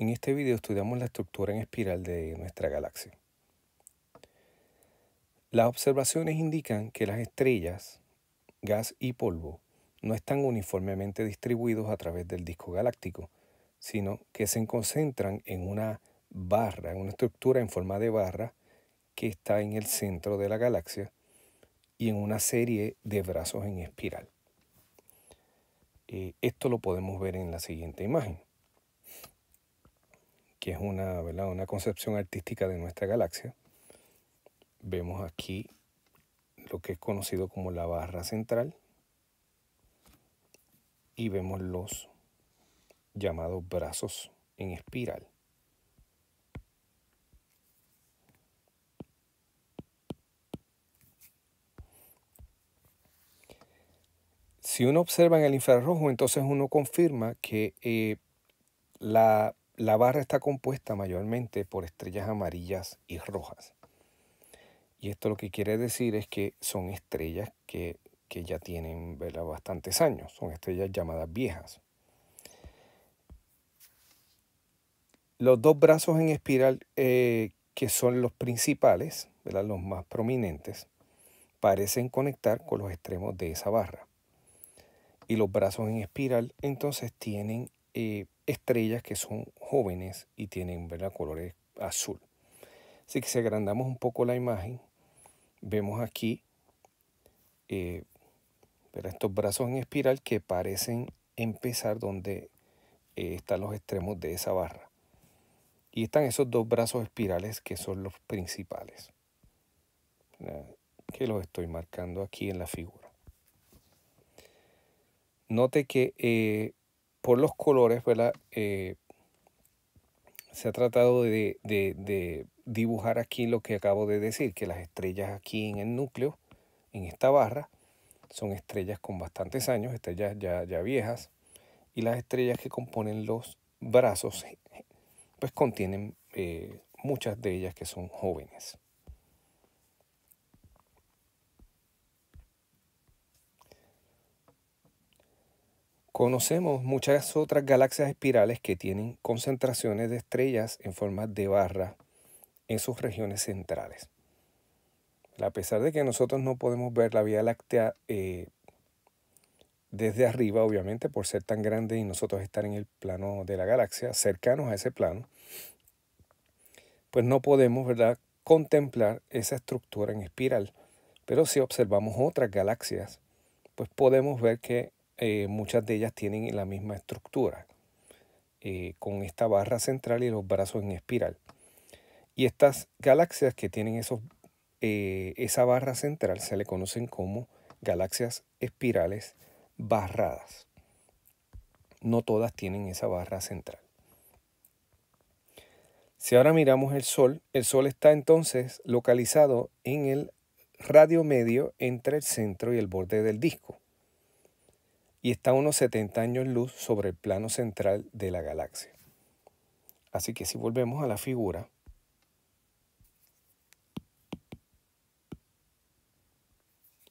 En este video estudiamos la estructura en espiral de nuestra galaxia. Las observaciones indican que las estrellas, gas y polvo no están uniformemente distribuidos a través del disco galáctico, sino que se concentran en una barra, en una estructura en forma de barra que está en el centro de la galaxia y en una serie de brazos en espiral. Eh, esto lo podemos ver en la siguiente imagen que es una, una concepción artística de nuestra galaxia. Vemos aquí lo que es conocido como la barra central y vemos los llamados brazos en espiral. Si uno observa en el infrarrojo, entonces uno confirma que eh, la la barra está compuesta mayormente por estrellas amarillas y rojas. Y esto lo que quiere decir es que son estrellas que, ya tienen bastantes años, son estrellas llamadas viejas. Los dos brazos en espiral eh, que son los principales, los más prominentes, parecen conectar con los extremos de esa barra. Y los brazos en espiral entonces tienen eh, estrellas que son jóvenes y tienen ¿verdad? colores azul. Así que si agrandamos un poco la imagen, vemos aquí eh, estos brazos en espiral que parecen empezar donde eh, están los extremos de esa barra. Y están esos dos brazos espirales que son los principales, que los estoy marcando aquí en la figura. Note que eh, por los colores, eh, se ha tratado de, dibujar aquí lo que acabo de decir, que las estrellas aquí en el núcleo, en esta barra, son estrellas con bastantes años, estrellas ya, ya viejas, y las estrellas que componen los brazos, pues contienen eh, muchas de ellas que son jóvenes. Conocemos muchas otras galaxias espirales que tienen concentraciones de estrellas en forma de barra en sus regiones centrales. A pesar de que nosotros no podemos ver la Vía Láctea eh, desde arriba, obviamente, por ser tan grande y nosotros estar en el plano de la galaxia, cercanos a ese plano, pues no podemos, ¿verdad?, contemplar esa estructura en espiral. Pero si observamos otras galaxias, pues podemos ver que eh, muchas de ellas tienen la misma estructura, eh, con esta barra central y los brazos en espiral. Y estas galaxias que tienen esos, eh, esa barra central se le conocen como galaxias espirales barradas. No todas tienen esa barra central. Si ahora miramos el Sol, el Sol está entonces localizado en el radio medio entre el centro y el borde del disco y está a unos 70 años luz sobre el plano central de la galaxia. Así que si volvemos a la figura,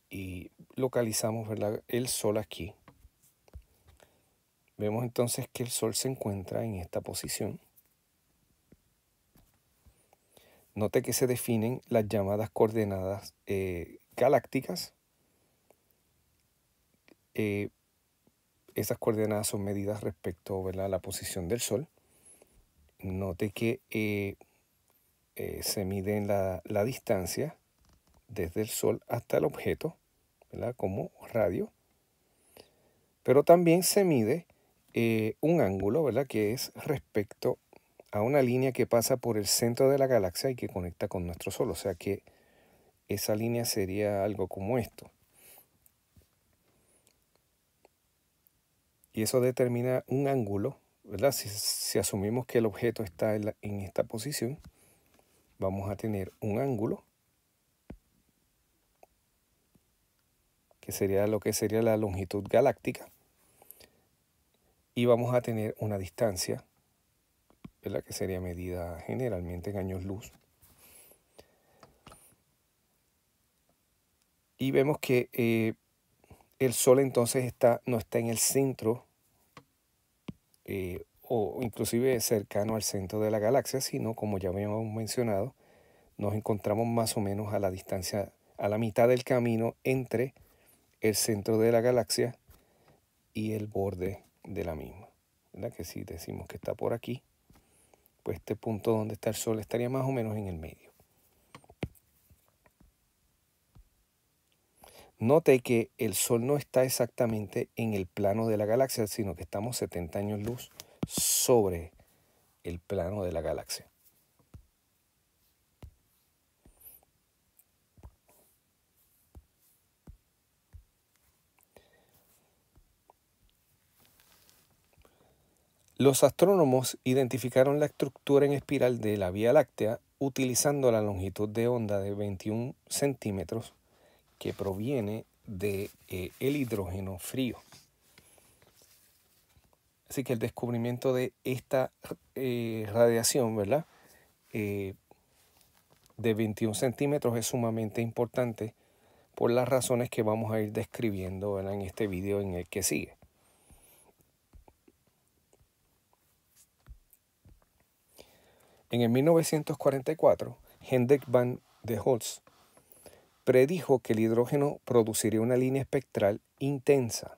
y localizamos el Sol aquí, vemos entonces que el Sol se encuentra en esta posición. Note que se definen las llamadas coordenadas eh, galácticas eh, esas coordenadas son medidas respecto a la posición del Sol. Note que eh, eh, se mide la, distancia desde el Sol hasta el objeto, como radio. Pero también se mide eh, un ángulo ¿verdad? que es respecto a una línea que pasa por el centro de la galaxia y que conecta con nuestro Sol. O sea que esa línea sería algo como esto. Y eso determina un ángulo, ¿verdad? Si, asumimos que el objeto está en, esta posición, vamos a tener un ángulo que sería lo que sería la longitud galáctica. Y vamos a tener una distancia, que sería medida generalmente en años luz. Y vemos que eh, el Sol entonces está, no está en el centro eh, o inclusive cercano al centro de la galaxia, sino como ya habíamos mencionado, nos encontramos más o menos a la distancia, a la mitad del camino entre el centro de la galaxia y el borde de la misma. ¿verdad? Que si decimos que está por aquí, pues este punto donde está el Sol estaría más o menos en el medio. Note que el Sol no está exactamente en el plano de la galaxia, sino que estamos 70 años luz sobre el plano de la galaxia. Los astrónomos identificaron la estructura en espiral de la Vía Láctea utilizando la longitud de onda de 21 centímetros que proviene de eh, el hidrógeno frío. Así que el descubrimiento de esta eh, radiación, ¿verdad? Eh, de 21 centímetros es sumamente importante por las razones que vamos a ir describiendo en este video en el que sigue. En el 1944, Hendrik van de Holst predijo que el hidrógeno produciría una línea espectral intensa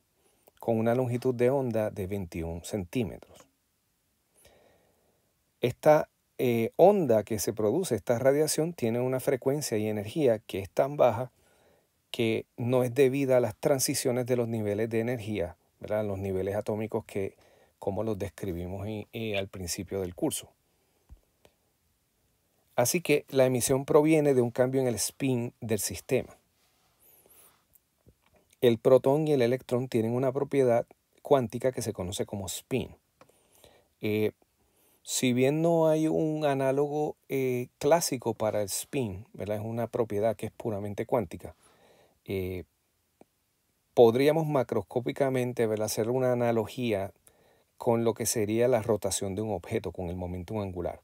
con una longitud de onda de 21 centímetros. Esta eh, onda que se produce, esta radiación, tiene una frecuencia y energía que es tan baja que no es debida a las transiciones de los niveles de energía, los niveles atómicos que como los describimos eh, eh, al principio del curso. Así que la emisión proviene de un cambio en el spin del sistema. El protón y el electrón tienen una propiedad cuántica que se conoce como spin. Eh, si bien no hay un análogo eh, clásico para el spin, es una propiedad que es puramente cuántica, eh, podríamos macroscópicamente hacer una analogía con lo que sería la rotación de un objeto, con el momento angular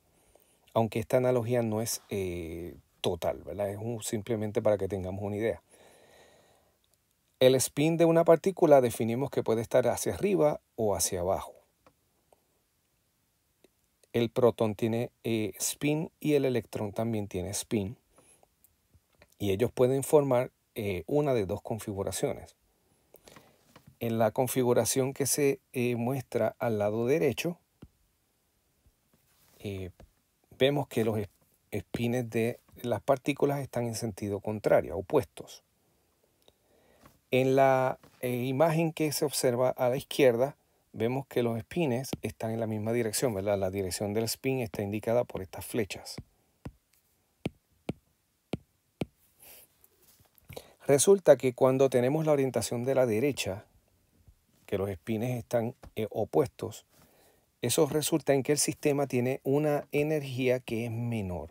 aunque esta analogía no es eh, total, ¿verdad? Es simplemente para que tengamos una idea. El spin de una partícula definimos que puede estar hacia arriba o hacia abajo. El protón tiene eh, spin y el electrón también tiene spin. Y ellos pueden formar eh, una de dos configuraciones. En la configuración que se muestra al lado derecho, vemos que los espines de las partículas están en sentido contrario, opuestos. En la eh, imagen que se observa a la izquierda, vemos que los espines están en la misma dirección, ¿verdad? La dirección del spin está indicada por estas flechas. Resulta que cuando tenemos la orientación de la derecha, que los espines están eh, opuestos, eso resulta en que el sistema tiene una energía que es menor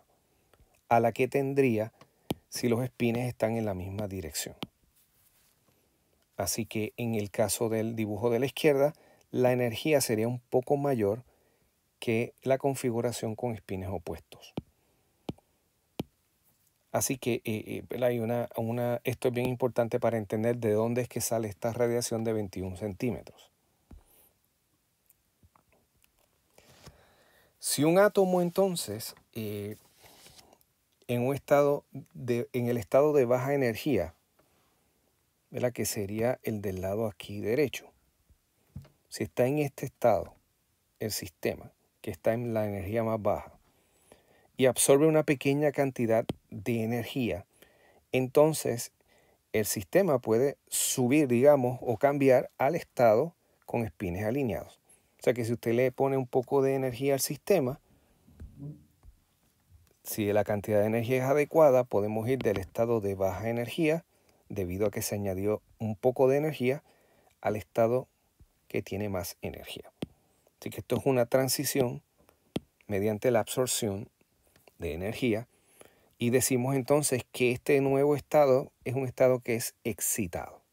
a la que tendría si los espines están en la misma dirección. Así que en el caso del dibujo de la izquierda, la energía sería un poco mayor que la configuración con espines opuestos. Así que eh, eh, hay una, esto es bien importante para entender de dónde es que sale esta radiación de 21 centímetros. Si un átomo entonces eh, en, un estado de, en el estado de baja energía, la que sería el del lado aquí derecho, si está en este estado, el sistema, que está en la energía más baja, y absorbe una pequeña cantidad de energía, entonces el sistema puede subir, digamos, o cambiar al estado con espines alineados. O sea que si usted le pone un poco de energía al sistema, si la cantidad de energía es adecuada, podemos ir del estado de baja energía, debido a que se añadió un poco de energía, al estado que tiene más energía. Así que esto es una transición mediante la absorción de energía. Y decimos entonces que este nuevo estado es un estado que es excitado.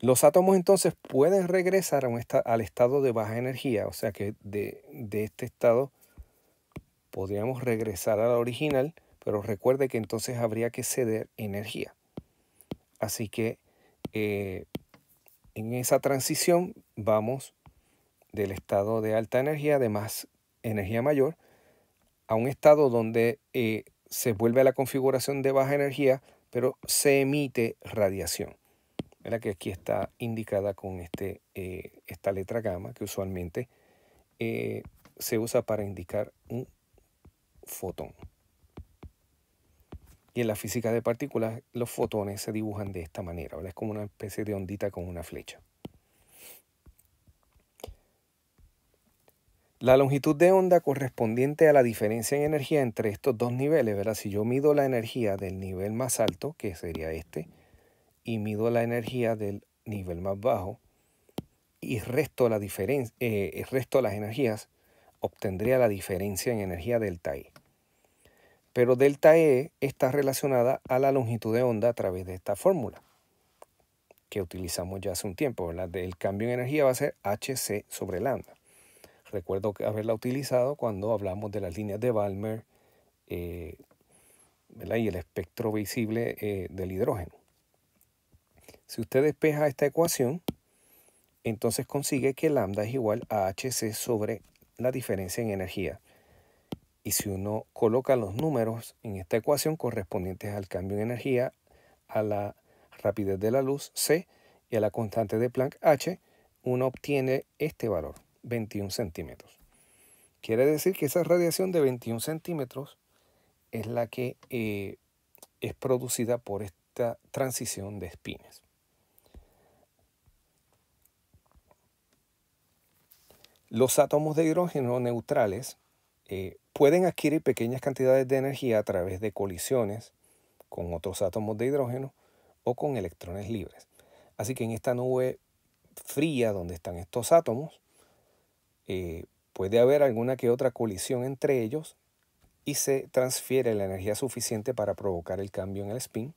Los átomos entonces pueden regresar al estado de baja energía, o sea que de, este estado podríamos regresar a la original, pero recuerde que entonces habría que ceder energía. Así que eh, en esa transición vamos del estado de alta energía, de más energía mayor, a un estado donde eh, se vuelve a la configuración de baja energía, pero se emite radiación que aquí está indicada con este, eh, esta letra gamma que usualmente eh, se usa para indicar un fotón. Y en la física de partículas los fotones se dibujan de esta manera, es como una especie de ondita con una flecha. La longitud de onda correspondiente a la diferencia en energía entre estos dos niveles, ¿verdad? Si yo mido la energía del nivel más alto, que sería este, y mido la energía del nivel más bajo y resto, el eh, resto de las energías, obtendría la diferencia en energía delta E. Pero delta E está relacionada a la longitud de onda a través de esta fórmula que utilizamos ya hace un tiempo. El cambio en energía va a ser hc sobre lambda. Recuerdo haberla utilizado cuando hablamos de las líneas de Balmer eh, y el espectro visible eh, del hidrógeno. Si usted despeja esta ecuación, entonces consigue que lambda es igual a hc sobre la diferencia en energía. Y si uno coloca los números en esta ecuación correspondientes al cambio en energía, a la rapidez de la luz c y a la constante de Planck h, uno obtiene este valor, 21 centímetros. Quiere decir que esa radiación de 21 centímetros es la que eh, es producida por esta transición de espinas. Los átomos de hidrógeno neutrales eh, pueden adquirir pequeñas cantidades de energía a través de colisiones con otros átomos de hidrógeno o con electrones libres. Así que en esta nube fría donde están estos átomos, eh, puede haber alguna que otra colisión entre ellos y se transfiere la energía suficiente para provocar el cambio en el spin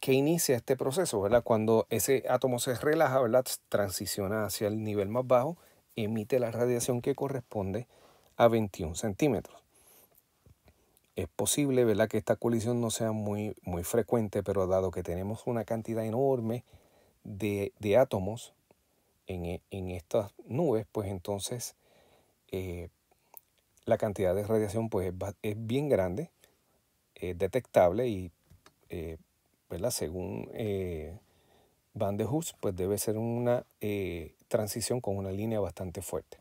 que inicia este proceso, ¿verdad? Cuando ese átomo se relaja, ¿verdad? Transiciona hacia el nivel más bajo, emite la radiación que corresponde a 21 centímetros. Es posible, ¿verdad? Que esta colisión no sea muy, muy frecuente, pero dado que tenemos una cantidad enorme de, átomos e, en, estas nubes, pues entonces eh, la cantidad de radiación pues, es, bien grande, es detectable y eh, según eh, Van de Hoos, pues debe ser una eh, transición con una línea bastante fuerte.